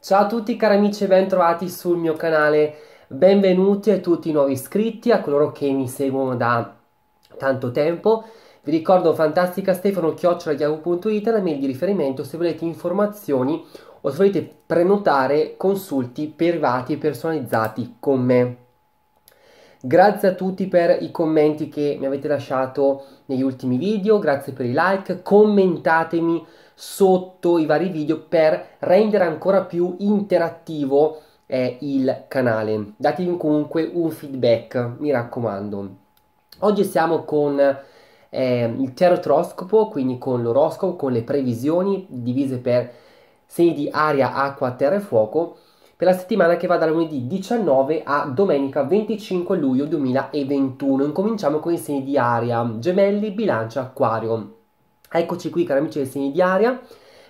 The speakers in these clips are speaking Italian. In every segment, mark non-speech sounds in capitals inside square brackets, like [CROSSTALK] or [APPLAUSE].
Ciao a tutti cari amici e bentrovati sul mio canale, benvenuti a tutti i nuovi iscritti, a coloro che mi seguono da tanto tempo. Vi ricordo fantastica Stefano chiocciolaiahu.it, la mail di riferimento se volete informazioni o se volete prenotare consulti privati e personalizzati con me. Grazie a tutti per i commenti che mi avete lasciato negli ultimi video, grazie per i like, commentatemi sotto i vari video per rendere ancora più interattivo eh, il canale. Datemi comunque un feedback, mi raccomando. Oggi siamo con eh, il terotroscopo, quindi con l'oroscopo, con le previsioni divise per segni di aria, acqua, terra e fuoco per la settimana che va da lunedì 19 a domenica 25 luglio 2021. Incominciamo con i segni di aria, gemelli, bilancia, acquario. Eccoci qui cari amici del Segni di Aria,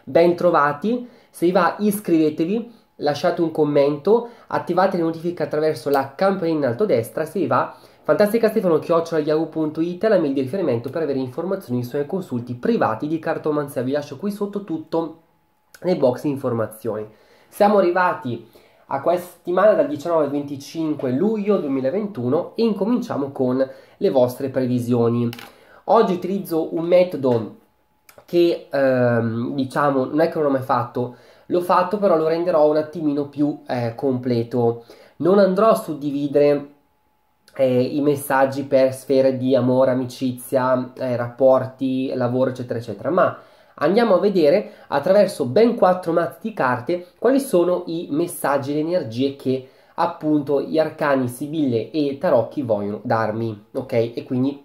ben trovati, se vi va iscrivetevi, lasciate un commento, attivate le notifiche attraverso la campanella in alto a destra, se vi va fantastica Stefano fantasticastefano.yahoo.it è la mail di riferimento per avere informazioni sui consulti privati di cartomanzia, vi lascio qui sotto tutto nei box di informazioni. Siamo arrivati a questa settimana dal 19 al 25 luglio 2021 e incominciamo con le vostre previsioni. Oggi utilizzo un metodo che ehm, diciamo non è che non l'ho mai fatto, l'ho fatto però lo renderò un attimino più eh, completo. Non andrò a suddividere eh, i messaggi per sfere di amore, amicizia, eh, rapporti, lavoro, eccetera, eccetera, ma andiamo a vedere attraverso ben quattro mazzi di carte quali sono i messaggi e le energie che appunto gli arcani Sibille e Tarocchi vogliono darmi, ok? E quindi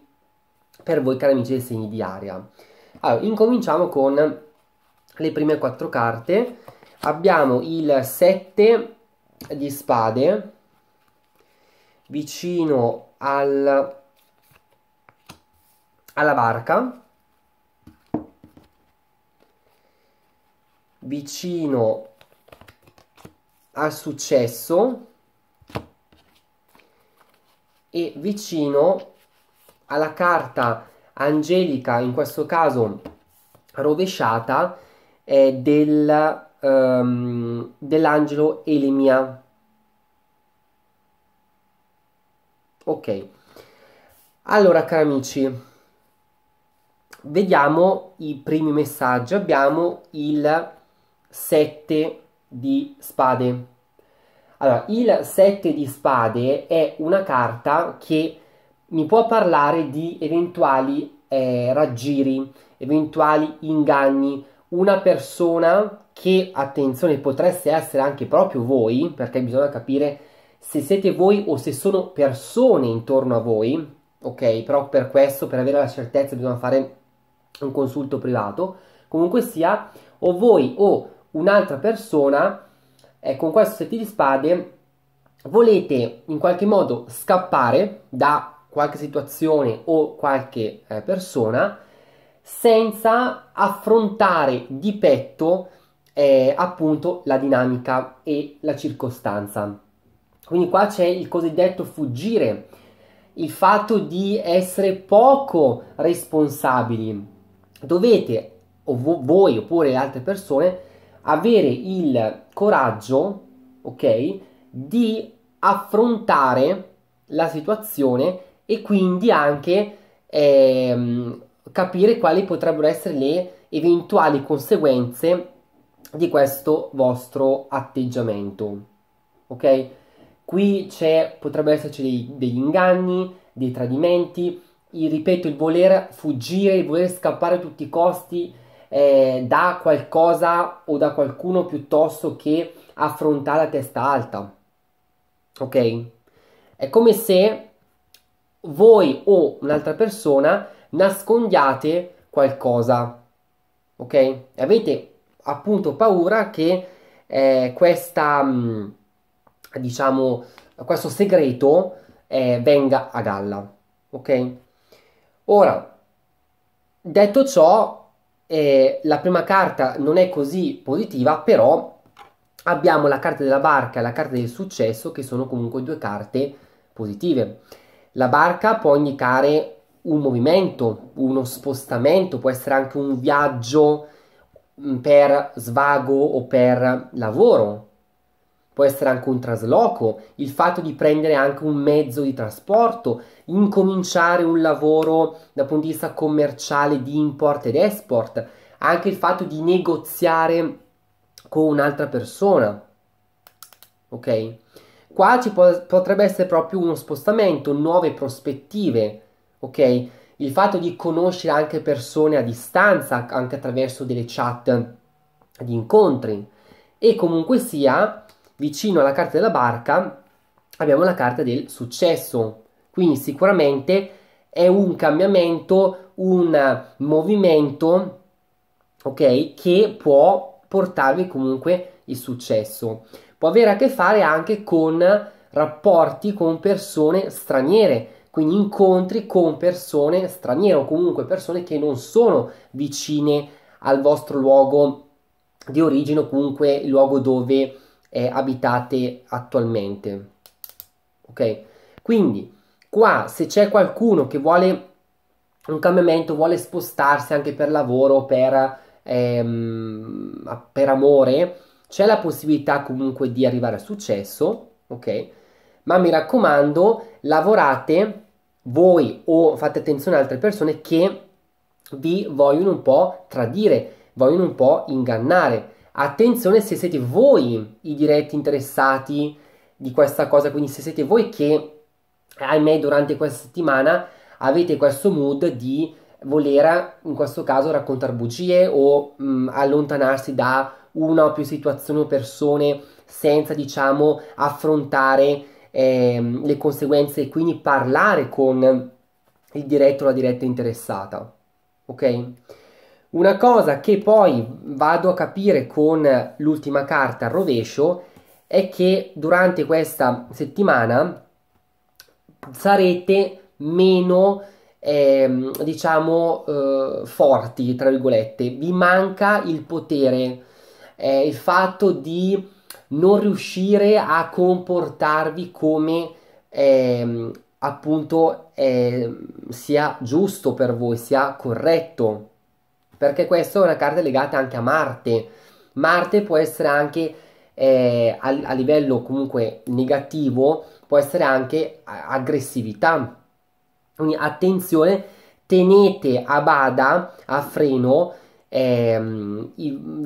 per voi cari amici dei segni di aria. Allora, incominciamo con le prime quattro carte. Abbiamo il 7 di spade vicino al, alla barca. vicino al successo e vicino alla carta angelica, in questo caso rovesciata, è del, um, dell'angelo Elemia. Ok, allora cari amici, vediamo i primi messaggi. Abbiamo il 7 di spade. Allora, il 7 di spade è una carta che mi può parlare di eventuali eh, raggiri, eventuali inganni. Una persona che, attenzione, potreste essere anche proprio voi, perché bisogna capire se siete voi o se sono persone intorno a voi, ok? Però per questo, per avere la certezza, bisogna fare un consulto privato. Comunque sia, o voi o un'altra persona, eh, con questo sette di spade, volete in qualche modo scappare da qualche situazione o qualche eh, persona senza affrontare di petto eh, appunto la dinamica e la circostanza. Quindi qua c'è il cosiddetto fuggire, il fatto di essere poco responsabili. Dovete, o voi oppure le altre persone, avere il coraggio, ok, di affrontare la situazione e quindi anche ehm, capire quali potrebbero essere le eventuali conseguenze di questo vostro atteggiamento. Ok? Qui c'è, potrebbe esserci dei, degli inganni, dei tradimenti, il, ripeto, il voler fuggire, il voler scappare a tutti i costi eh, da qualcosa o da qualcuno piuttosto che affrontare a testa alta. Ok? È come se voi o un'altra persona nascondiate qualcosa. Ok? Avete appunto paura che eh, questa, mm, diciamo, questo segreto eh, venga a galla. Ok? Ora, detto ciò, eh, la prima carta non è così positiva, però abbiamo la carta della barca e la carta del successo che sono comunque due carte positive. La barca può indicare un movimento, uno spostamento, può essere anche un viaggio mm, per svago o per lavoro, può essere anche un trasloco, il fatto di prendere anche un mezzo di trasporto, incominciare un lavoro dal punto di vista commerciale di import ed export, anche il fatto di negoziare con un'altra persona. Ok? Qua ci po- potrebbe essere proprio uno spostamento, nuove prospettive, ok? Il fatto di conoscere anche persone a distanza, anche attraverso delle chat di incontri. E comunque sia, vicino alla carta della barca, abbiamo la carta del successo. Quindi sicuramente è un cambiamento, un movimento, ok, che può portarvi comunque il successo può avere a che fare anche con rapporti con persone straniere, quindi incontri con persone straniere o comunque persone che non sono vicine al vostro luogo di origine o comunque il luogo dove eh, abitate attualmente. Ok? Quindi qua se c'è qualcuno che vuole un cambiamento, vuole spostarsi anche per lavoro, per, ehm, per amore, c'è la possibilità comunque di arrivare al successo, ok? Ma mi raccomando, lavorate voi o fate attenzione ad altre persone che vi vogliono un po' tradire, vogliono un po' ingannare. Attenzione se siete voi i diretti interessati di questa cosa, quindi se siete voi che, ahimè, durante questa settimana avete questo mood di volere, in questo caso, raccontare bugie o mh, mm, allontanarsi da una o più situazioni o persone senza, diciamo, affrontare eh, le conseguenze e quindi parlare con il diretto o la diretta interessata. Ok? Una cosa che poi vado a capire con l'ultima carta al rovescio è che durante questa settimana sarete meno, eh, diciamo, eh, forti, tra virgolette, vi manca il potere eh, il fatto di non riuscire a comportarvi come eh, appunto eh, sia giusto per voi, sia corretto. Perché questa è una carta legata anche a Marte. Marte può essere anche eh, a, a, livello comunque negativo, può essere anche aggressività. Quindi attenzione, tenete a bada, a freno ehm,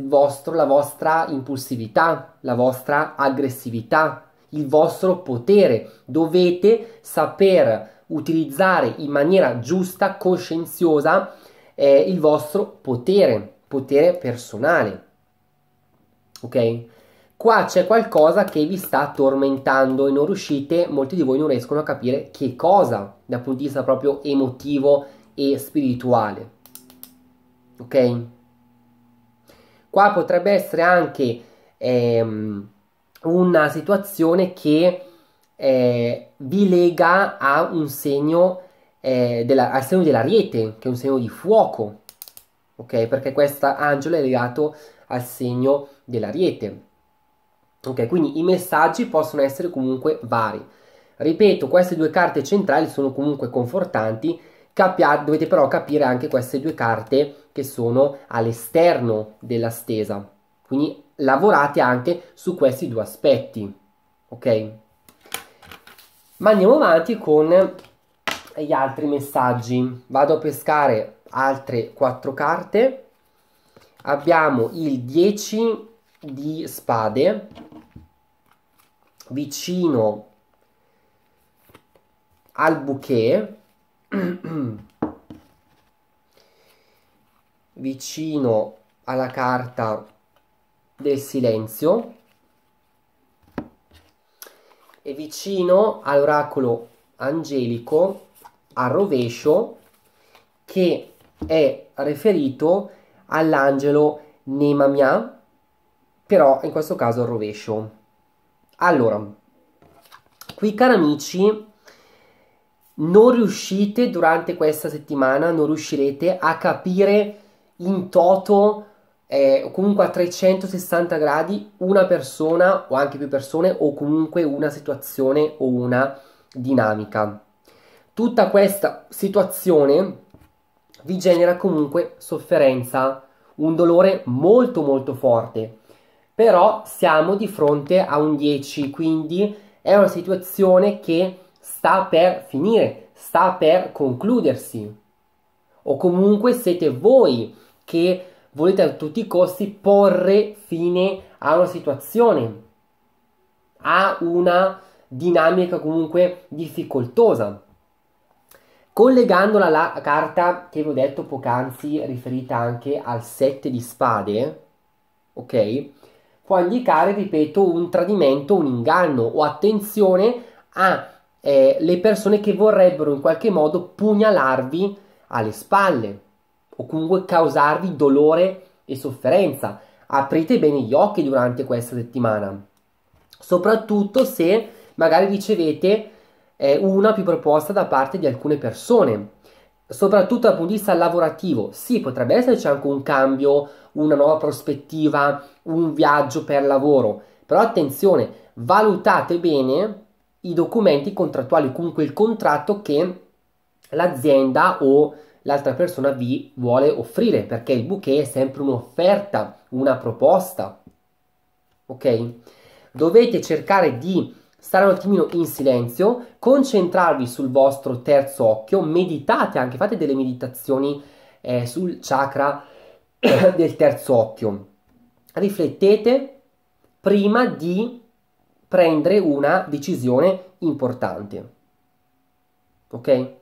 vostro, la vostra impulsività, la vostra aggressività, il vostro potere. Dovete saper utilizzare in maniera giusta, coscienziosa, eh, il vostro potere, potere personale. Ok? Qua c'è qualcosa che vi sta tormentando e non riuscite, molti di voi non riescono a capire che cosa dal punto di vista proprio emotivo e spirituale. Ok? Qua potrebbe essere anche ehm, una situazione che eh, vi lega a un segno, eh, della, al segno dell'ariete, che è un segno di fuoco, ok? Perché questo angelo è legato al segno dell'ariete. Ok, quindi i messaggi possono essere comunque vari. Ripeto, queste due carte centrali sono comunque confortanti, Capia dovete però capire anche queste due carte che sono all'esterno della stesa. Quindi lavorate anche su questi due aspetti, ok? Ma andiamo avanti con gli altri messaggi. Vado a pescare altre quattro carte. Abbiamo il 10 di spade vicino al bouquet [CLEARS THROAT] vicino alla carta del silenzio e vicino all'oracolo angelico a rovescio che è riferito all'angelo Nemamia, però in questo caso al rovescio. Allora, qui cari amici, non riuscite durante questa settimana, non riuscirete a capire in toto eh, comunque a 360 gradi una persona o anche più persone o comunque una situazione o una dinamica. Tutta questa situazione vi genera comunque sofferenza, un dolore molto molto forte, però siamo di fronte a un 10, quindi è una situazione che sta per finire, sta per concludersi. O comunque siete voi che volete a tutti i costi porre fine a una situazione, a una dinamica comunque difficoltosa. Collegandola alla carta che vi ho detto poc'anzi, riferita anche al sette di spade, ok? Può indicare, ripeto, un tradimento, un inganno o attenzione a eh, le persone che vorrebbero in qualche modo pugnalarvi alle spalle o comunque causarvi dolore e sofferenza. Aprite bene gli occhi durante questa settimana, soprattutto se magari ricevete eh, una più proposta da parte di alcune persone. Soprattutto dal punto di vista lavorativo, sì, potrebbe esserci anche un cambio, una nuova prospettiva, un viaggio per lavoro, però attenzione, valutate bene i documenti contrattuali, comunque il contratto che l'azienda o l'altra persona vi vuole offrire, perché il bouquet è sempre un'offerta, una proposta. Ok? Dovete cercare di stare un attimino in silenzio, concentrarvi sul vostro terzo occhio, meditate anche, fate delle meditazioni eh, sul chakra [COUGHS] del terzo occhio. Riflettete prima di prendere una decisione importante. Ok?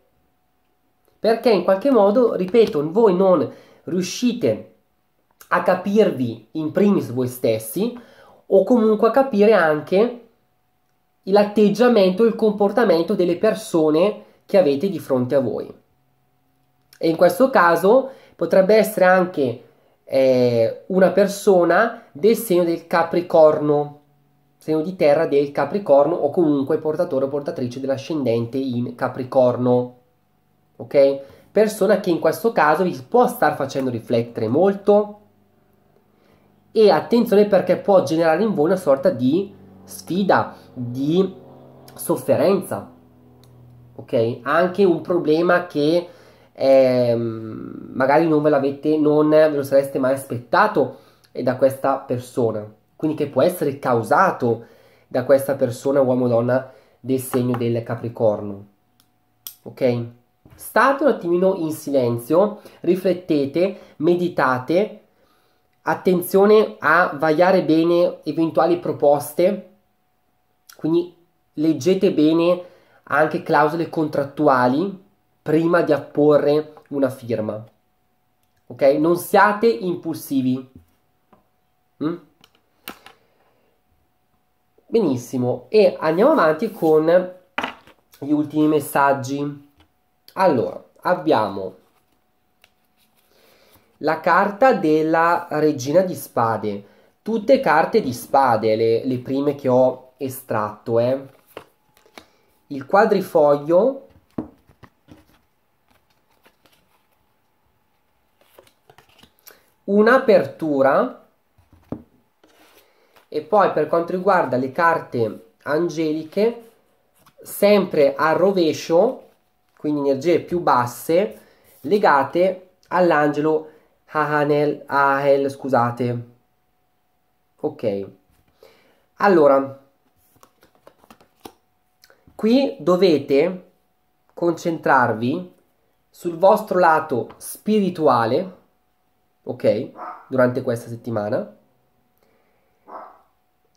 perché in qualche modo, ripeto, voi non riuscite a capirvi in primis voi stessi o comunque a capire anche l'atteggiamento e il comportamento delle persone che avete di fronte a voi. E in questo caso potrebbe essere anche eh, una persona del segno del Capricorno, segno di terra del Capricorno o comunque portatore o portatrice dell'ascendente in Capricorno ok? Persona che in questo caso vi può star facendo riflettere molto e attenzione perché può generare in voi una sorta di sfida, di sofferenza, ok? Anche un problema che eh, magari non ve l'avete, non ve lo sareste mai aspettato eh, da questa persona, quindi che può essere causato da questa persona, uomo o donna, del segno del Capricorno, ok? State un attimino in silenzio, riflettete, meditate, attenzione a vagliare bene eventuali proposte, quindi leggete bene anche clausole contrattuali prima di apporre una firma. Ok? Non siate impulsivi. Mm? Benissimo, e andiamo avanti con gli ultimi messaggi. Allora, abbiamo la carta della regina di spade. Tutte carte di spade, le, le prime che ho estratto. Eh. Il quadrifoglio un'apertura e poi per quanto riguarda le carte angeliche sempre a rovescio quindi energie più basse legate all'angelo Ahanel, Ahel, scusate. Ok. Allora, qui dovete concentrarvi sul vostro lato spirituale, ok, durante questa settimana.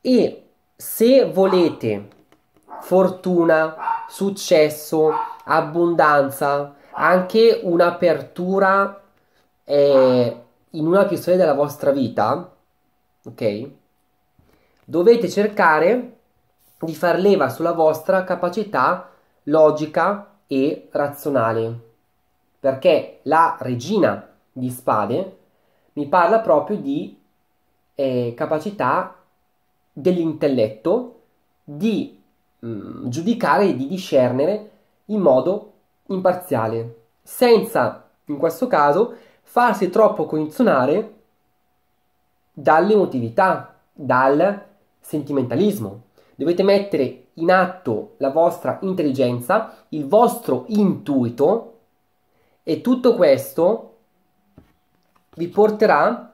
E se volete fortuna, successo, abbondanza, anche un'apertura eh, in una questione della vostra vita, ok? Dovete cercare di far leva sulla vostra capacità logica e razionale, perché la regina di spade mi parla proprio di eh, capacità dell'intelletto di mh, mm, giudicare e di discernere in modo imparziale, senza in questo caso farsi troppo condizionare dall'emotività, dal sentimentalismo. Dovete mettere in atto la vostra intelligenza, il vostro intuito e tutto questo vi porterà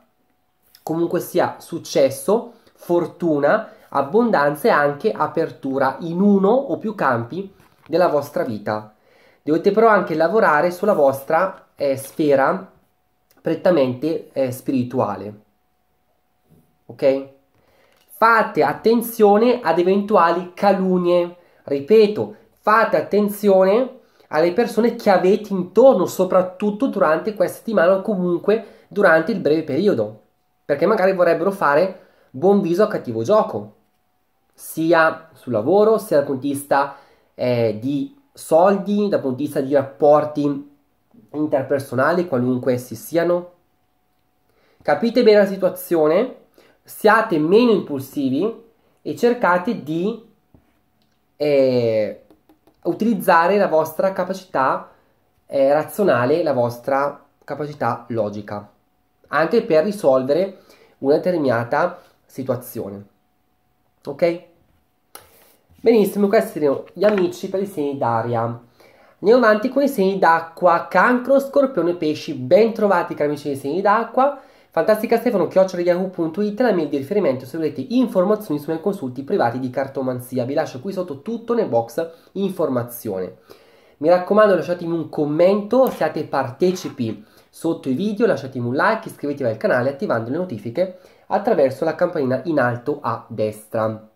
comunque sia successo, fortuna, abbondanza e anche apertura in uno o più campi della vostra vita. Dovete però anche lavorare sulla vostra eh, sfera prettamente eh, spirituale. Ok? Fate attenzione ad eventuali calunnie. Ripeto, fate attenzione alle persone che avete intorno, soprattutto durante questa settimana o comunque durante il breve periodo, perché magari vorrebbero fare buon viso a cattivo gioco, sia sul lavoro, sia dal punto di vista eh, di soldi, dal punto di vista di rapporti interpersonali, qualunque essi siano. Capite bene la situazione, siate meno impulsivi e cercate di eh, utilizzare la vostra capacità eh, razionale, la vostra capacità logica, anche per risolvere una determinata situazione. Ok? Benissimo, questi sono gli amici per i segni d'aria. Andiamo avanti con i segni d'acqua, cancro, scorpione, pesci. Ben trovati cari amici dei segni d'acqua. Fantastica Stefano, chiocciolayahu.it, la mail di riferimento se volete informazioni sui miei consulti privati di cartomanzia. Vi lascio qui sotto tutto nel box informazione. Mi raccomando lasciatemi un commento, siate partecipi sotto i video, lasciatemi un like, iscrivetevi al canale attivando le notifiche attraverso la campanina in alto a destra.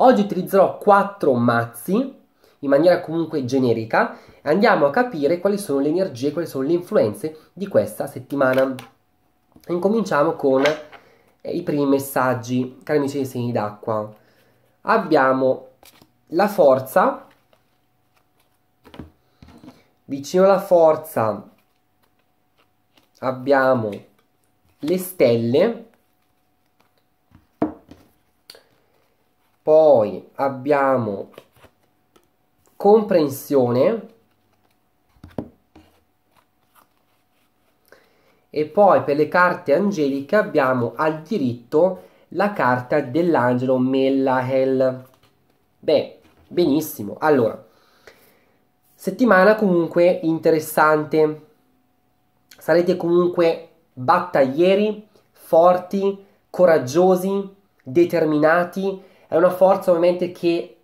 Oggi utilizzerò quattro mazzi in maniera comunque generica e andiamo a capire quali sono le energie, quali sono le influenze di questa settimana. Incominciamo con eh, i primi messaggi, cari amici dei segni d'acqua. Abbiamo la forza, vicino alla forza abbiamo le stelle Poi abbiamo comprensione e poi per le carte angeliche abbiamo al diritto la carta dell'angelo Mellahel. Beh, benissimo. Allora, settimana comunque interessante. Sarete comunque battaglieri, forti, coraggiosi, determinati è una forza ovviamente che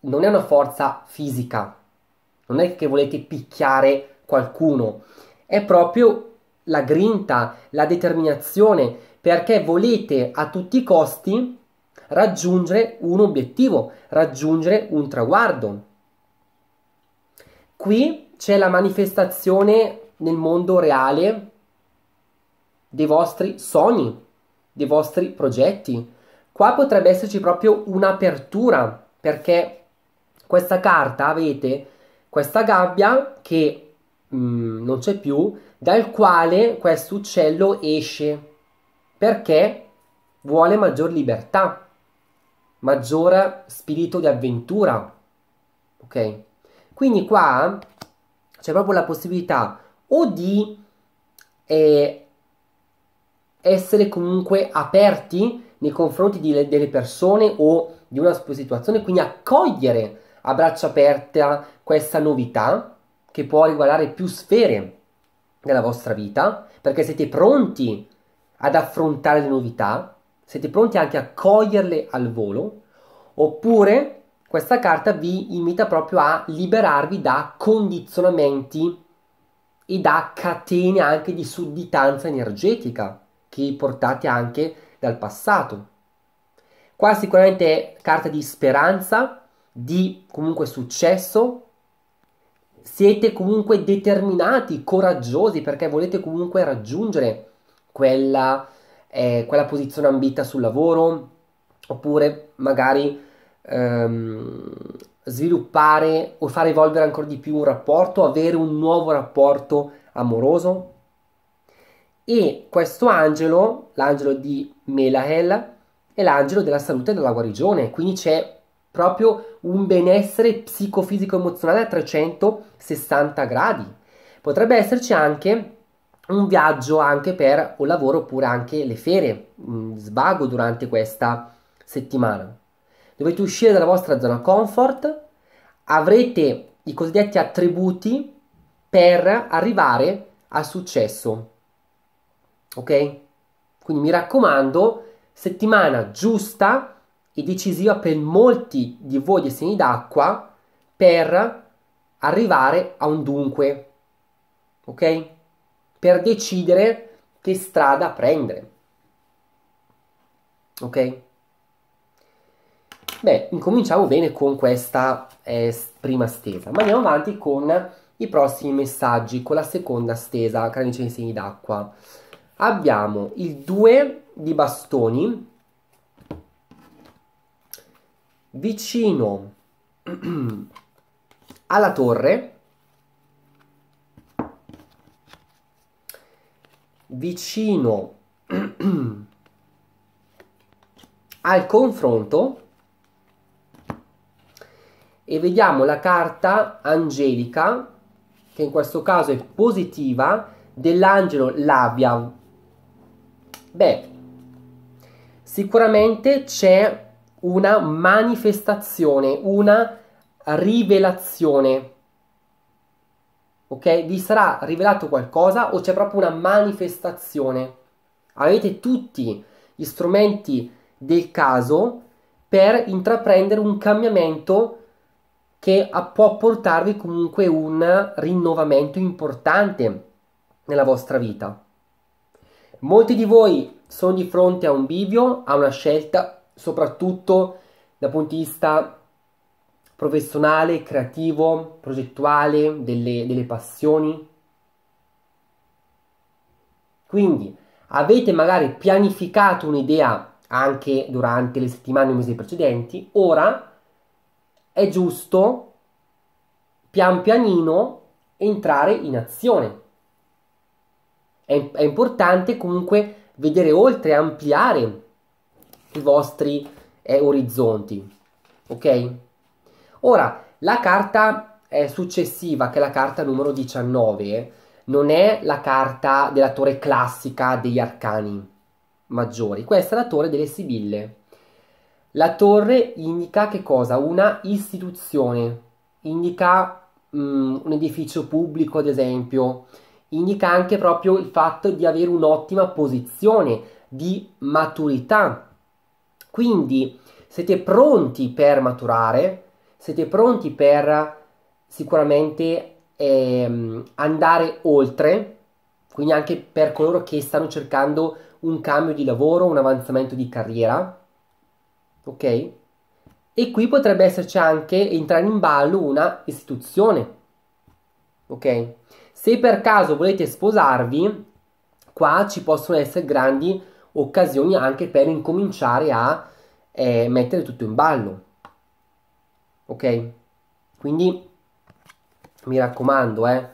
non è una forza fisica, non è che volete picchiare qualcuno, è proprio la grinta, la determinazione, perché volete a tutti i costi raggiungere un obiettivo, raggiungere un traguardo. Qui c'è la manifestazione nel mondo reale dei vostri sogni, dei vostri progetti, Qua potrebbe esserci proprio un'apertura, perché questa carta avete questa gabbia che mh, mm, non c'è più, dal quale questo uccello esce, perché vuole maggior libertà, maggior spirito di avventura. Ok? Quindi qua c'è proprio la possibilità o di eh, essere comunque aperti nei confronti di, delle persone o di una situazione, quindi accogliere a braccia aperte questa novità che può riguardare più sfere della vostra vita, perché siete pronti ad affrontare le novità, siete pronti anche a coglierle al volo, oppure questa carta vi invita proprio a liberarvi da condizionamenti e da catene anche di sudditanza energetica che portate anche dal passato. Qua sicuramente è carta di speranza, di comunque successo. Siete comunque determinati, coraggiosi, perché volete comunque raggiungere quella, eh, quella posizione ambita sul lavoro, oppure magari ehm, sviluppare o far evolvere ancora di più un rapporto, avere un nuovo rapporto amoroso. E questo angelo, l'angelo di Melahel, è l'angelo della salute e della guarigione, quindi c'è proprio un benessere psicofisico emozionale a 360 gradi. Potrebbe esserci anche un viaggio anche per o lavoro oppure anche le ferie, mm, svago durante questa settimana. Dovete uscire dalla vostra zona comfort, avrete i cosiddetti attributi per arrivare al successo Ok? Quindi mi raccomando, settimana giusta e decisiva per molti di voi di segni d'acqua per arrivare a un dunque. Ok? Per decidere che strada prendere. Ok? Beh, incominciamo bene con questa eh, prima stesa, ma andiamo avanti con i prossimi messaggi, con la seconda stesa, carnice di segni d'acqua abbiamo il 2 di bastoni vicino [CLEARS THROAT] alla torre vicino [CLEARS THROAT] al confronto e vediamo la carta angelica che in questo caso è positiva dell'angelo Labia Beh, sicuramente c'è una manifestazione, una rivelazione. Ok? Vi sarà rivelato qualcosa o c'è proprio una manifestazione? Avete tutti gli strumenti del caso per intraprendere un cambiamento che può portarvi comunque un rinnovamento importante nella vostra vita. Molti di voi sono di fronte a un bivio, a una scelta, soprattutto dal punto di vista professionale, creativo, progettuale, delle, delle passioni. Quindi avete magari pianificato un'idea anche durante le settimane o mesi precedenti, ora è giusto pian pianino entrare in azione. È, è importante comunque vedere oltre, ampliare i vostri eh, orizzonti. Ok? Ora, la carta eh, successiva, che è la carta numero 19, eh, non è la carta della torre classica degli arcani maggiori, questa è la torre delle sibille. La torre indica che cosa? Una istituzione, indica mh, mm, un edificio pubblico, ad esempio, indica anche proprio il fatto di avere un'ottima posizione di maturità. Quindi siete pronti per maturare, siete pronti per sicuramente ehm, andare oltre, quindi anche per coloro che stanno cercando un cambio di lavoro, un avanzamento di carriera. Ok? E qui potrebbe esserci anche entrare in ballo una istituzione. Ok? Se per caso volete sposarvi, qua ci possono essere grandi occasioni anche per incominciare a eh, mettere tutto in ballo. Ok? Quindi mi raccomando, eh,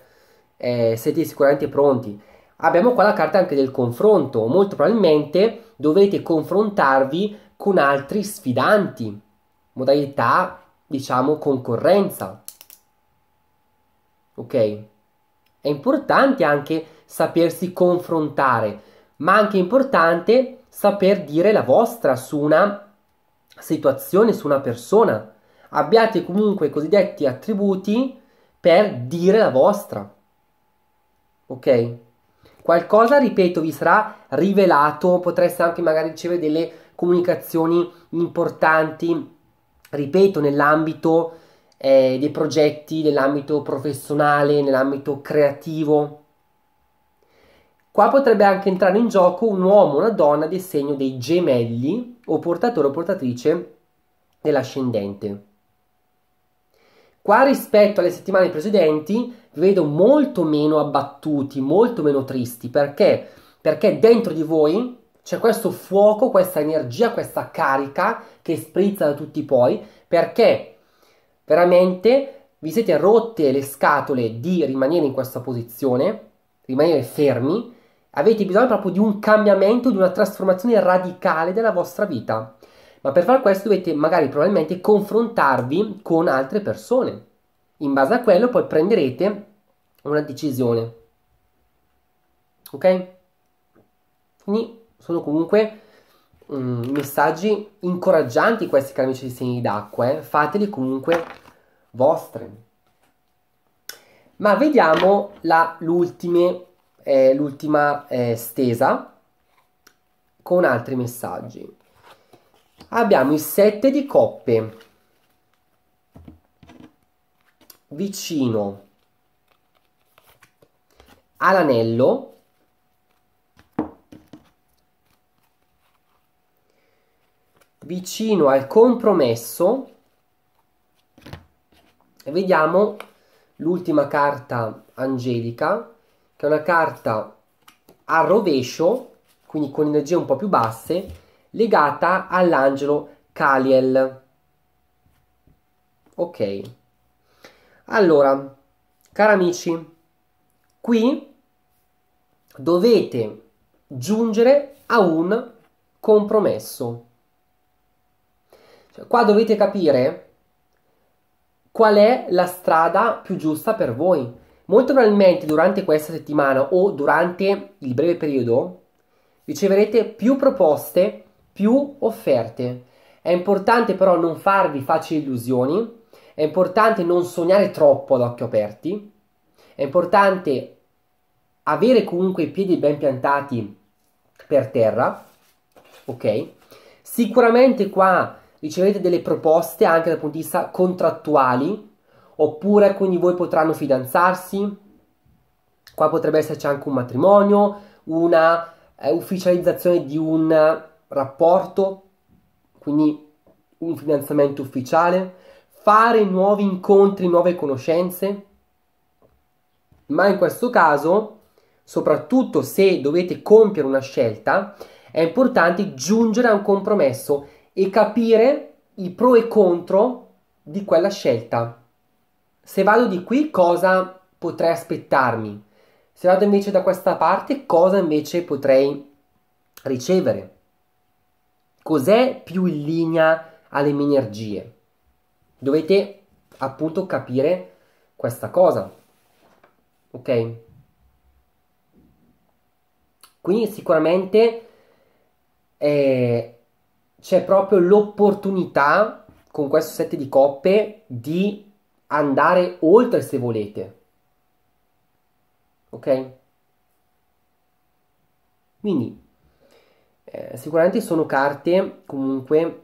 eh, siete sicuramente pronti. Abbiamo qua la carta anche del confronto, molto probabilmente dovete confrontarvi con altri sfidanti, modalità diciamo concorrenza. Ok? È importante anche sapersi confrontare, ma anche importante saper dire la vostra su una situazione, su una persona. Abbiate comunque i cosiddetti attributi per dire la vostra. Ok? Qualcosa, ripeto, vi sarà rivelato, potreste anche magari ricevere delle comunicazioni importanti, ripeto, nell'ambito eh, dei progetti nell'ambito professionale, nell'ambito creativo. Qua potrebbe anche entrare in gioco un uomo o una donna del segno dei gemelli o portatore o portatrice dell'ascendente. Qua rispetto alle settimane precedenti vi vedo molto meno abbattuti, molto meno tristi, perché? Perché dentro di voi c'è questo fuoco, questa energia, questa carica che sprizza da tutti poi, perché veramente vi siete rotte le scatole di rimanere in questa posizione, rimanere fermi, avete bisogno proprio di un cambiamento, di una trasformazione radicale della vostra vita. Ma per far questo dovete magari probabilmente confrontarvi con altre persone. In base a quello poi prenderete una decisione. Ok? Quindi sono comunque mh, mm, messaggi incoraggianti questi cari amici di segni d'acqua, eh? fateli comunque vostri. Ma vediamo la, eh, l'ultima eh, stesa con altri messaggi. Abbiamo il 7 di coppe vicino all'anello vicino al compromesso e vediamo l'ultima carta angelica che è una carta a rovescio quindi con energie un po' più basse legata all'angelo Caliel ok allora cari amici qui dovete giungere a un compromesso qua dovete capire qual è la strada più giusta per voi. Molto probabilmente durante questa settimana o durante il breve periodo riceverete più proposte, più offerte. È importante però non farvi facili illusioni, è importante non sognare troppo ad occhi aperti, è importante avere comunque i piedi ben piantati per terra, ok? Sicuramente qua ricevete delle proposte anche dal punto di vista contrattuali, oppure alcuni di voi potranno fidanzarsi, qua potrebbe esserci anche un matrimonio, una eh, ufficializzazione di un rapporto, quindi un fidanzamento ufficiale, fare nuovi incontri, nuove conoscenze, ma in questo caso, soprattutto se dovete compiere una scelta, è importante giungere a un compromesso e capire i pro e contro di quella scelta. Se vado di qui cosa potrei aspettarmi? Se vado invece da questa parte cosa invece potrei ricevere? Cos'è più in linea alle mie energie? Dovete appunto capire questa cosa. Ok? Quindi sicuramente eh, c'è proprio l'opportunità con questo set di coppe di andare oltre se volete. Ok? Quindi eh, sicuramente sono carte comunque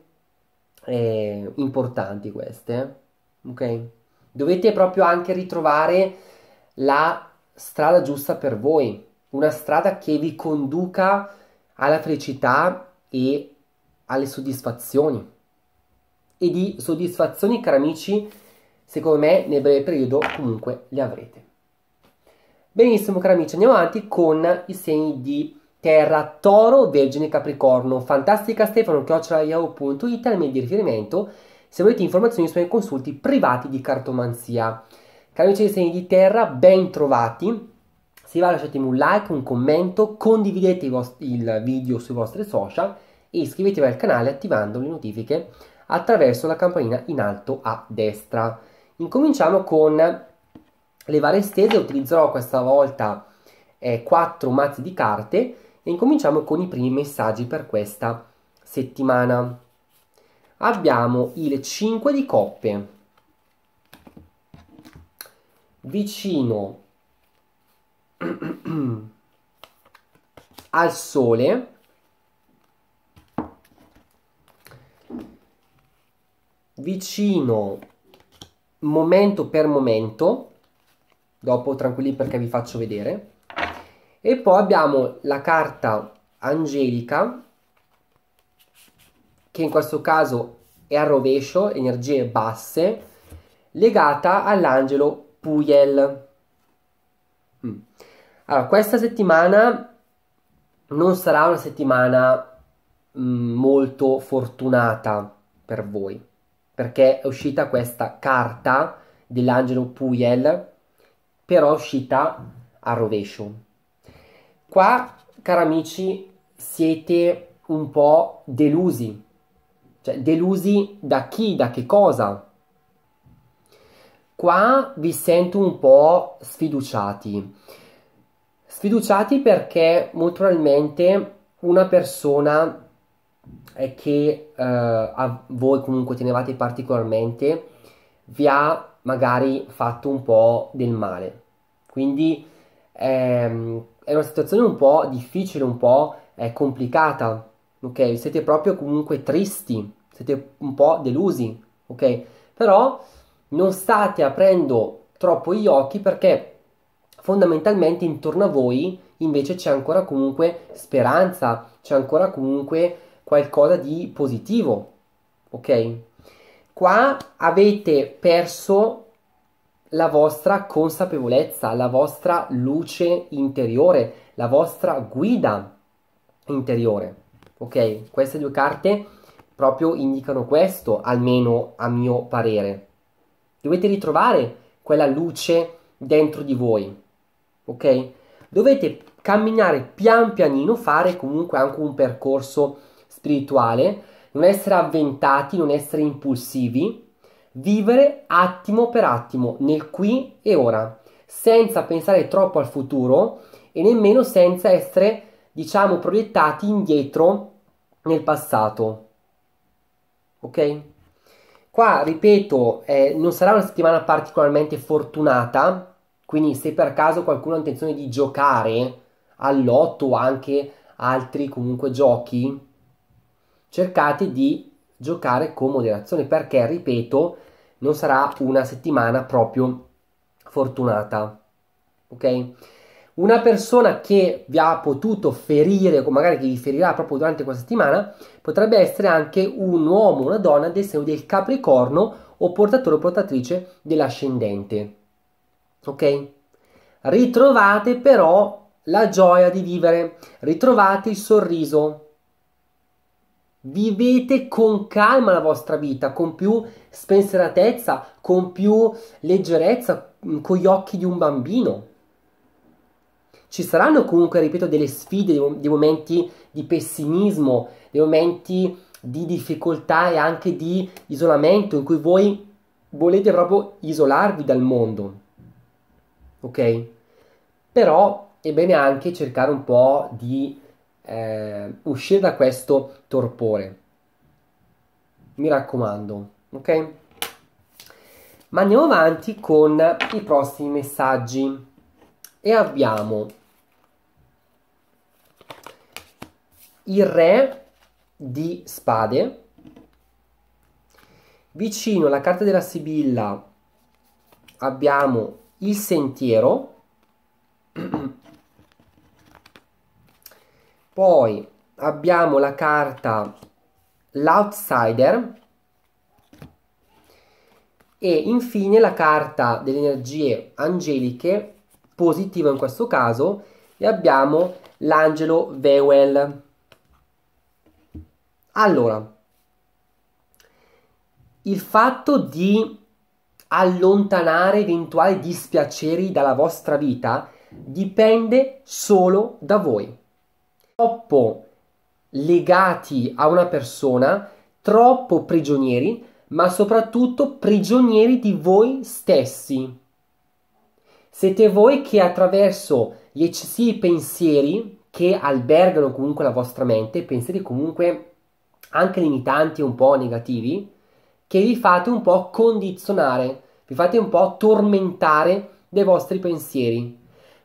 eh, importanti queste, ok? Dovete proprio anche ritrovare la strada giusta per voi, una strada che vi conduca alla felicità e alle soddisfazioni. E di soddisfazioni, cari amici, secondo me nel breve periodo comunque le avrete. Benissimo, cari amici, andiamo avanti con i segni di Terra, Toro, Vergine, Capricorno. Fantastica Stefano, chiocciolaiao.it, il mio di riferimento, se volete informazioni sui miei consulti privati di cartomanzia. Cari amici dei segni di Terra, ben trovati. Se vi va lasciatemi un like, un commento, condividete il video sui vostri social iscrivetevi al canale attivando le notifiche attraverso la campanina in alto a destra. Incominciamo con le varie stese, utilizzerò questa volta eh, 4 mazzi di carte e incominciamo con i primi messaggi per questa settimana. Abbiamo il 5 di coppe, vicino [CLEARS THROAT] al sole vicino momento per momento, dopo tranquilli perché vi faccio vedere, e poi abbiamo la carta angelica, che in questo caso è a rovescio, energie basse, legata all'angelo Puyel. Mm. Allora, questa settimana non sarà una settimana mm, molto fortunata per voi perché è uscita questa carta dell'Angelo Puyel, però è uscita a rovescio. Qua, cari amici, siete un po' delusi, cioè delusi da chi, da che cosa? Qua vi sento un po' sfiduciati. Sfiduciati perché molto probabilmente una persona eh, che a voi comunque tenevate particolarmente vi ha magari fatto un po' del male. Quindi ehm, è una situazione un po' difficile, un po' eh, complicata, ok? Siete proprio comunque tristi, siete un po' delusi, ok? Però non state aprendo troppo gli occhi perché fondamentalmente intorno a voi invece c'è ancora comunque speranza, c'è ancora comunque qualcosa di positivo, ok? Qua avete perso la vostra consapevolezza, la vostra luce interiore, la vostra guida interiore, ok? Queste due carte proprio indicano questo, almeno a mio parere. Dovete ritrovare quella luce dentro di voi, ok? Dovete camminare pian pianino, fare comunque anche un percorso spirituale, non essere avventati, non essere impulsivi, vivere attimo per attimo, nel qui e ora, senza pensare troppo al futuro e nemmeno senza essere, diciamo, proiettati indietro nel passato. Ok? Qua, ripeto, eh, non sarà una settimana particolarmente fortunata, quindi se per caso qualcuno ha intenzione di giocare all'otto o anche altri comunque giochi, cercate di giocare con moderazione perché, ripeto, non sarà una settimana proprio fortunata. Ok? Una persona che vi ha potuto ferire, o magari che vi ferirà proprio durante questa settimana, potrebbe essere anche un uomo una donna del segno del Capricorno o portatore o portatrice dell'ascendente. Ok? Ritrovate però la gioia di vivere, ritrovate il sorriso, Vivete con calma la vostra vita, con più spensieratezza, con più leggerezza, mm, con gli occhi di un bambino. Ci saranno comunque, ripeto, delle sfide, dei momenti di pessimismo, dei momenti di difficoltà e anche di isolamento in cui voi volete proprio isolarvi dal mondo. Ok? Però è bene anche cercare un po' di eh, uscire da questo torpore. Mi raccomando, ok? Ma andiamo avanti con i prossimi messaggi e abbiamo il re di spade vicino alla carta della sibilla abbiamo il sentiero Poi abbiamo la carta l'outsider e infine la carta delle energie angeliche, positiva in questo caso, e abbiamo l'angelo Vewel. Allora, il fatto di allontanare eventuali dispiaceri dalla vostra vita dipende solo da voi troppo legati a una persona, troppo prigionieri, ma soprattutto prigionieri di voi stessi. Siete voi che attraverso gli eccessivi pensieri che albergano comunque la vostra mente, pensieri comunque anche limitanti un po' negativi, che vi fate un po' condizionare, vi fate un po' tormentare dai vostri pensieri.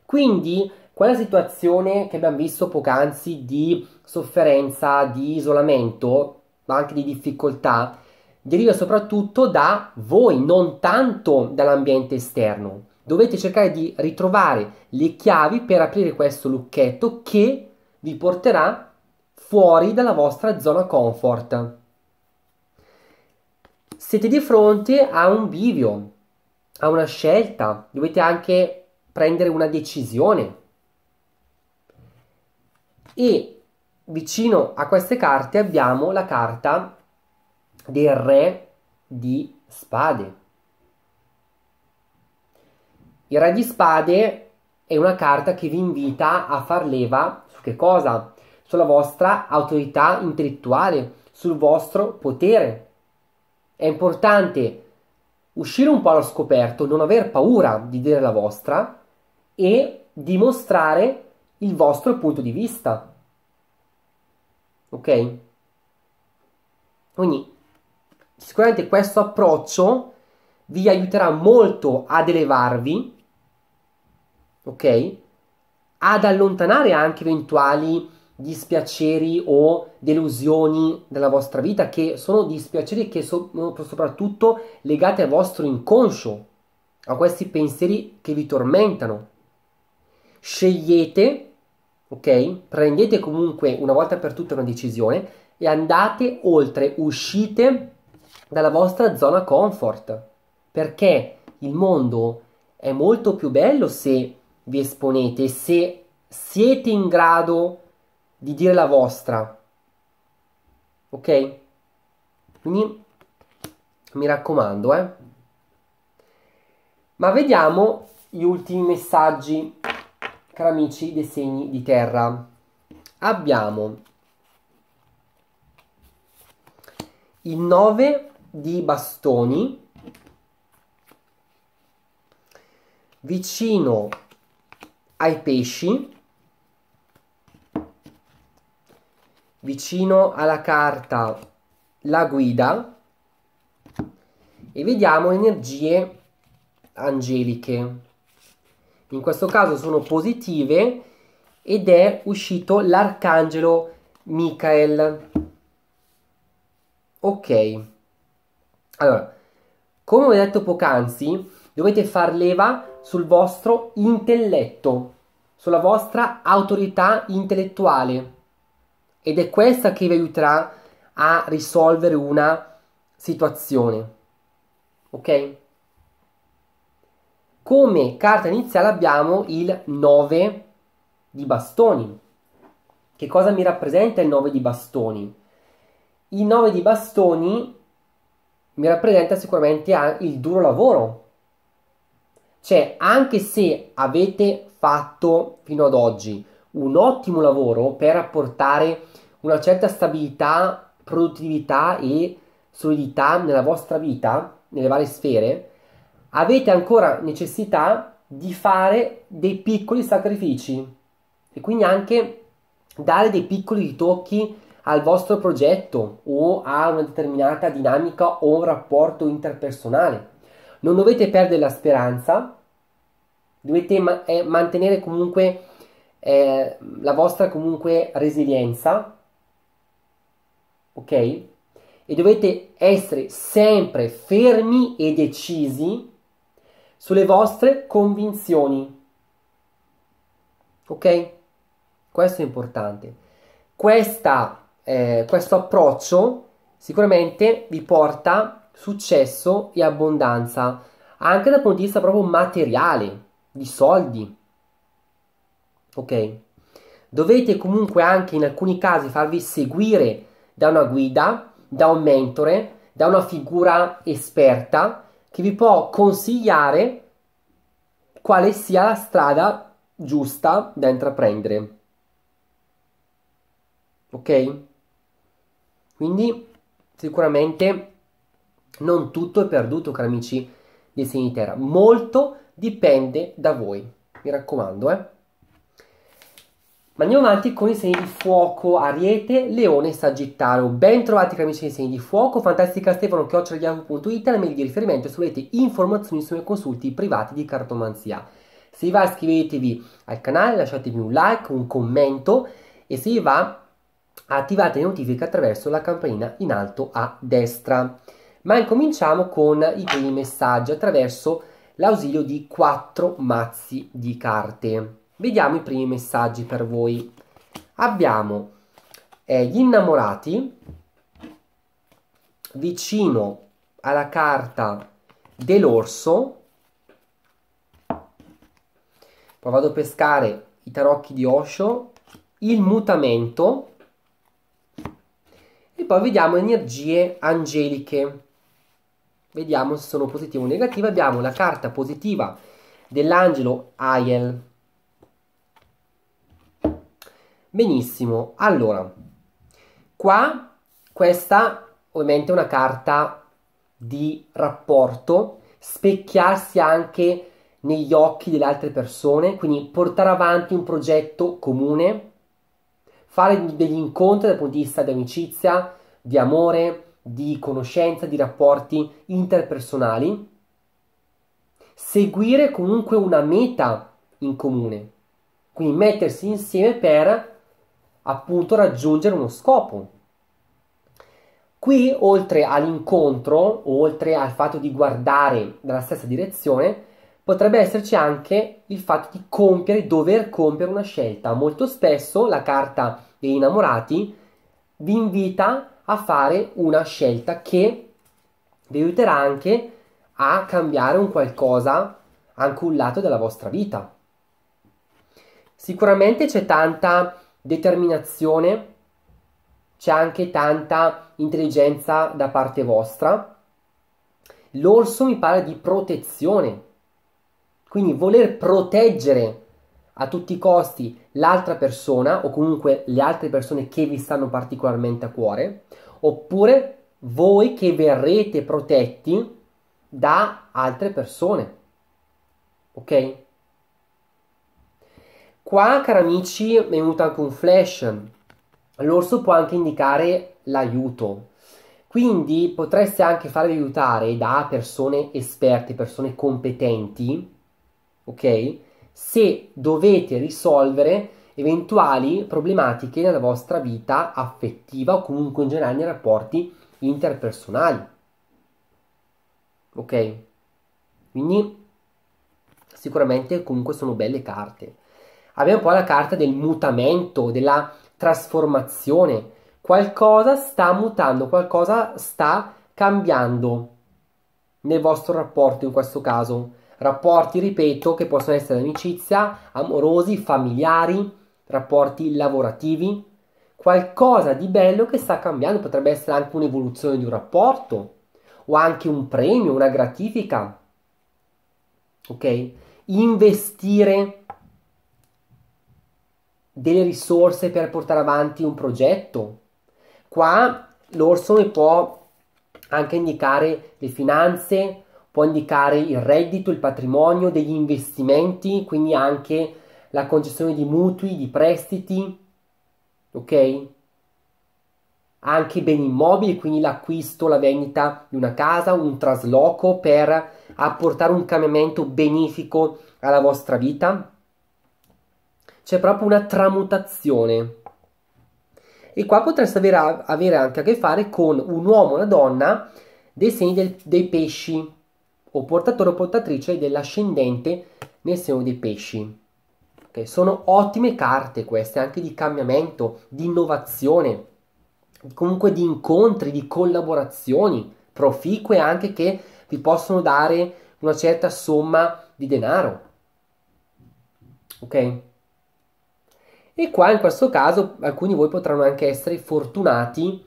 Quindi quella situazione che abbiamo visto poc'anzi di sofferenza, di isolamento, ma anche di difficoltà, deriva soprattutto da voi, non tanto dall'ambiente esterno. Dovete cercare di ritrovare le chiavi per aprire questo lucchetto che vi porterà fuori dalla vostra zona comfort. Siete di fronte a un bivio, a una scelta, dovete anche prendere una decisione e vicino a queste carte abbiamo la carta del re di spade. Il re di spade è una carta che vi invita a far leva su che cosa? Sulla vostra autorità intellettuale, sul vostro potere. È importante uscire un po' allo scoperto, non aver paura di dire la vostra e dimostrare il vostro punto di vista. Ok? Quindi sicuramente questo approccio vi aiuterà molto ad elevarvi, ok? Ad allontanare anche eventuali dispiaceri o delusioni della vostra vita che sono dispiaceri che sono soprattutto legati al vostro inconscio, a questi pensieri che vi tormentano. Scegliete ok? Prendete comunque una volta per tutte una decisione e andate oltre, uscite dalla vostra zona comfort, perché il mondo è molto più bello se vi esponete, se siete in grado di dire la vostra. Ok? Quindi mi raccomando, eh. Ma vediamo gli ultimi messaggi cari amici, i disegni di terra. Abbiamo il 9 di bastoni vicino ai pesci, vicino alla carta la guida e vediamo energie angeliche in questo caso sono positive ed è uscito l'arcangelo Michael. Ok, allora, come ho detto poc'anzi, dovete far leva sul vostro intelletto, sulla vostra autorità intellettuale ed è questa che vi aiuterà a risolvere una situazione. Ok? Come carta iniziale abbiamo il 9 di bastoni. Che cosa mi rappresenta il 9 di bastoni? Il 9 di bastoni mi rappresenta sicuramente il duro lavoro. Cioè, anche se avete fatto fino ad oggi un ottimo lavoro per apportare una certa stabilità, produttività e solidità nella vostra vita, nelle varie sfere, avete ancora necessità di fare dei piccoli sacrifici e quindi anche dare dei piccoli ritocchi al vostro progetto o a una determinata dinamica o un rapporto interpersonale. Non dovete perdere la speranza, dovete ma- eh, mantenere comunque eh, la vostra comunque resilienza, ok? E dovete essere sempre fermi e decisi sulle vostre convinzioni. Ok? Questo è importante. Questa, eh, questo approccio sicuramente vi porta successo e abbondanza anche dal punto di vista proprio materiale, di soldi. Ok? Dovete comunque anche in alcuni casi farvi seguire da una guida, da un mentore, da una figura esperta che vi può consigliare quale sia la strada giusta da intraprendere. Ok? Quindi sicuramente non tutto è perduto, cari amici di Sinitera, molto dipende da voi. Mi raccomando, eh. Ma Andiamo avanti con i segni di fuoco, ariete, leone, sagittario. Ben trovati cari amici dei segni di fuoco, fantastica Stefano, chiocciolagliaco.it, la mail di riferimento se volete informazioni sui miei consulti privati di cartomanzia. Se vi va iscrivetevi al canale, lasciatevi un like, un commento e se vi va attivate le notifiche attraverso la campanina in alto a destra. Ma incominciamo con i primi messaggi attraverso l'ausilio di quattro mazzi di carte. Vediamo i primi messaggi per voi. Abbiamo eh, gli innamorati vicino alla carta dell'orso. Poi vado a pescare i tarocchi di Osho, il mutamento e poi vediamo energie angeliche. Vediamo se sono positive o negative. Abbiamo la carta positiva dell'angelo Aiel Benissimo, allora, qua questa ovviamente è una carta di rapporto, specchiarsi anche negli occhi delle altre persone, quindi portare avanti un progetto comune, fare degli incontri dal punto di vista di amicizia, di amore, di conoscenza, di rapporti interpersonali, seguire comunque una meta in comune, quindi mettersi insieme per appunto raggiungere uno scopo. Qui, oltre all'incontro, oltre al fatto di guardare nella stessa direzione, potrebbe esserci anche il fatto di compiere, dover compiere una scelta. Molto spesso la carta degli innamorati vi invita a fare una scelta che vi aiuterà anche a cambiare un qualcosa, anche un lato della vostra vita. Sicuramente c'è tanta determinazione, c'è anche tanta intelligenza da parte vostra. L'orso mi parla di protezione, quindi voler proteggere a tutti i costi l'altra persona o comunque le altre persone che vi stanno particolarmente a cuore, oppure voi che verrete protetti da altre persone. Ok? Qua, cari amici, è venuto anche un flash. L'orso può anche indicare l'aiuto. Quindi potreste anche farvi aiutare da persone esperte, persone competenti, ok? Se dovete risolvere eventuali problematiche nella vostra vita affettiva o comunque in generale nei rapporti interpersonali. Ok? Quindi sicuramente comunque sono belle carte. Abbiamo poi la carta del mutamento, della trasformazione. Qualcosa sta mutando, qualcosa sta cambiando nel vostro rapporto in questo caso. Rapporti, ripeto, che possono essere amicizia, amorosi, familiari, rapporti lavorativi. Qualcosa di bello che sta cambiando, potrebbe essere anche un'evoluzione di un rapporto o anche un premio, una gratifica. Ok? Investire delle risorse per portare avanti un progetto. Qua l'orsone può anche indicare le finanze, può indicare il reddito, il patrimonio, degli investimenti, quindi anche la concessione di mutui, di prestiti, ok? Anche i beni immobili, quindi l'acquisto, la vendita di una casa, un trasloco per apportare un cambiamento benefico alla vostra vita c'è proprio una tramutazione. E qua potreste avere, avere, anche a che fare con un uomo o una donna dei segni del, dei pesci, o portatore o portatrice dell'ascendente nel segno dei pesci. Okay? Sono ottime carte queste, anche di cambiamento, di innovazione, comunque di incontri, di collaborazioni proficue anche che vi possono dare una certa somma di denaro. Ok? E qua in questo caso alcuni di voi potranno anche essere fortunati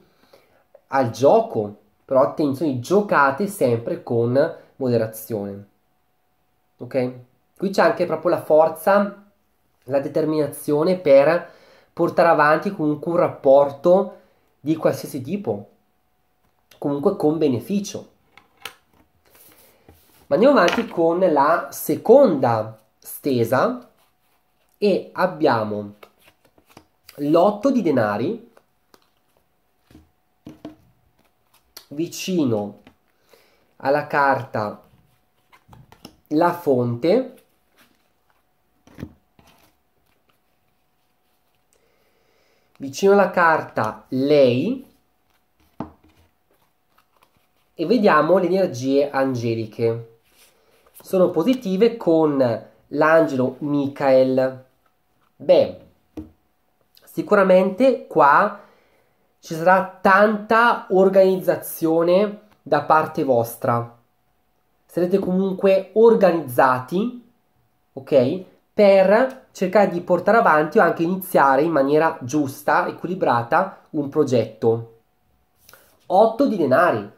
al gioco, però attenzione, giocate sempre con moderazione. Ok? Qui c'è anche proprio la forza, la determinazione per portare avanti comunque un rapporto di qualsiasi tipo, comunque con beneficio. Ma andiamo avanti con la seconda stesa e abbiamo l'otto di denari vicino alla carta la fonte vicino alla carta lei e vediamo le energie angeliche sono positive con l'angelo Michael beh Sicuramente qua ci sarà tanta organizzazione da parte vostra. Sarete comunque organizzati, ok? Per cercare di portare avanti o anche iniziare in maniera giusta, equilibrata, un progetto. 8 di denari.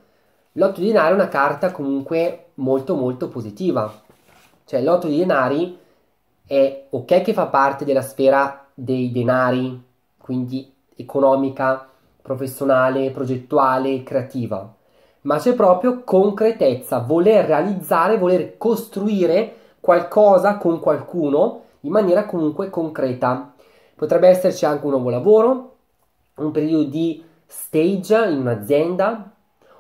L'otto di denari è una carta comunque molto molto positiva. Cioè l'otto di denari è ok che fa parte della sfera dei denari, quindi economica, professionale, progettuale, creativa, ma c'è proprio concretezza, voler realizzare, voler costruire qualcosa con qualcuno in maniera comunque concreta. Potrebbe esserci anche un nuovo lavoro, un periodo di stage in un'azienda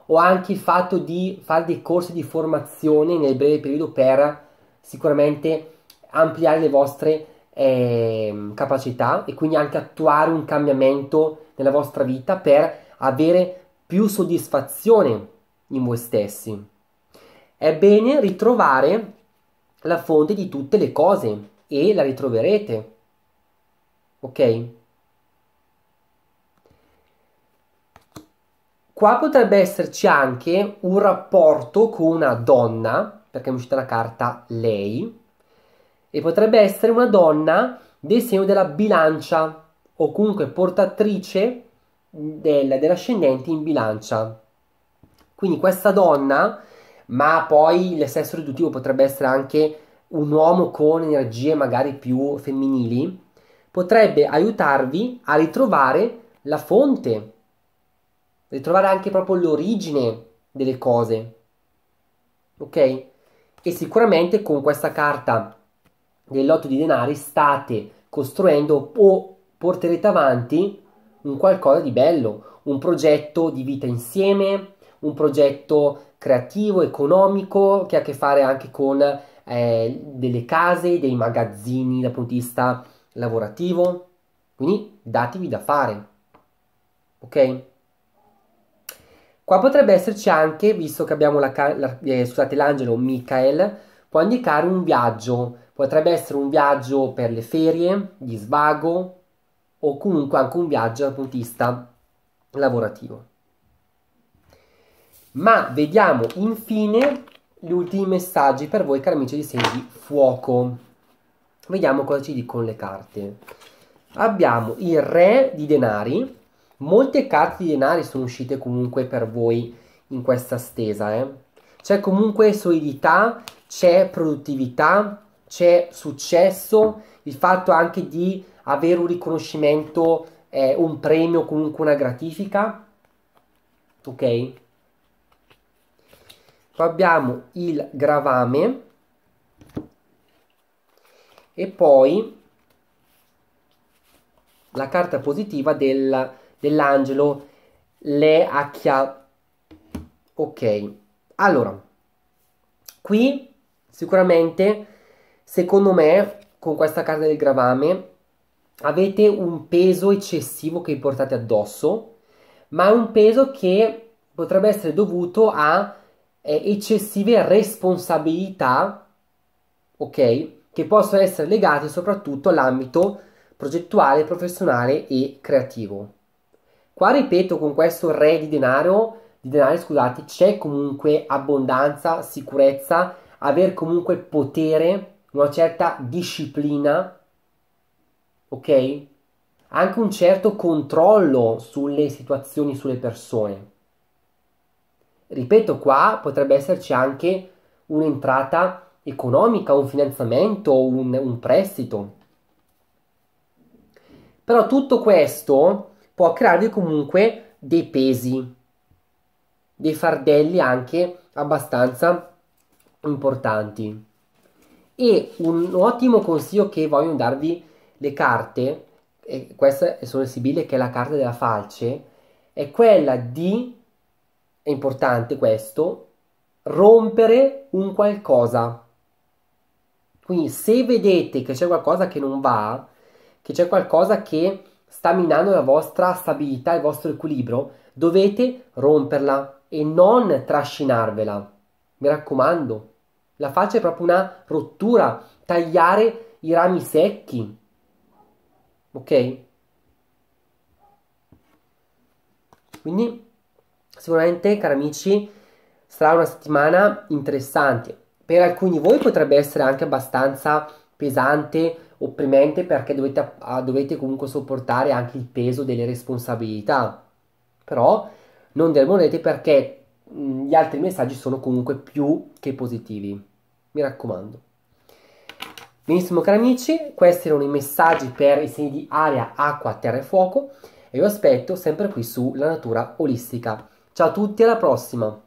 o anche il fatto di fare dei corsi di formazione nel breve periodo per sicuramente ampliare le vostre eh, capacità e quindi anche attuare un cambiamento nella vostra vita per avere più soddisfazione in voi stessi. È bene ritrovare la fonte di tutte le cose e la ritroverete. Ok? Qua potrebbe esserci anche un rapporto con una donna, perché è uscita la carta lei, e potrebbe essere una donna del segno della bilancia o comunque portatrice del, dell'ascendente in bilancia. Quindi questa donna, ma poi il sesso riduttivo potrebbe essere anche un uomo con energie magari più femminili, potrebbe aiutarvi a ritrovare la fonte, ritrovare anche proprio l'origine delle cose. Ok? E sicuramente con questa carta del lotto di denari state costruendo o porterete avanti un qualcosa di bello, un progetto di vita insieme, un progetto creativo, economico, che ha a che fare anche con eh, delle case, dei magazzini dal punto di vista lavorativo. Quindi datevi da fare. Ok? Qua potrebbe esserci anche, visto che abbiamo la, la eh, scusate, l'angelo Michael, può indicare un viaggio Potrebbe essere un viaggio per le ferie, di svago o comunque anche un viaggio dal punto di vista lavorativo. Ma vediamo infine gli ultimi messaggi per voi, cari amici di Segni Fuoco. Vediamo cosa ci dicono le carte. Abbiamo il Re di Denari. Molte carte di denari sono uscite comunque per voi in questa stesa. Eh. C'è comunque solidità, c'è produttività, c'è successo, il fatto anche di avere un riconoscimento, eh, un premio, comunque una gratifica. Ok? Poi abbiamo il gravame e poi la carta positiva del, dell'angelo le acchia. Ok, allora qui sicuramente Secondo me, con questa carta del gravame, avete un peso eccessivo che vi portate addosso, ma è un peso che potrebbe essere dovuto a eh, eccessive responsabilità, ok? Che possono essere legate soprattutto all'ambito progettuale, professionale e creativo. Qua ripeto, con questo re di denaro, di denari scusate, c'è comunque abbondanza, sicurezza, aver comunque potere una certa disciplina, ok? Anche un certo controllo sulle situazioni, sulle persone. Ripeto, qua potrebbe esserci anche un'entrata economica, un finanziamento, un, un prestito. Però tutto questo può crearvi comunque dei pesi, dei fardelli anche abbastanza importanti. E un ottimo consiglio che voglio darvi le carte, e questa è solo Sibille che è la carta della falce, è quella di, è importante questo, rompere un qualcosa. Quindi se vedete che c'è qualcosa che non va, che c'è qualcosa che sta minando la vostra stabilità, il vostro equilibrio, dovete romperla e non trascinarvela. Mi raccomando. La faccia è proprio una rottura, tagliare i rami secchi. Ok? Quindi sicuramente, cari amici, sarà una settimana interessante. Per alcuni di voi potrebbe essere anche abbastanza pesante, opprimente, perché dovete, ah, dovete comunque sopportare anche il peso delle responsabilità. Però non demolete perché Mm, gli altri messaggi sono comunque più che positivi. Mi raccomando. Benissimo cari amici, questi erano i messaggi per i segni di aria, acqua, terra e fuoco e vi aspetto sempre qui su La Natura Olistica. Ciao a tutti, alla prossima!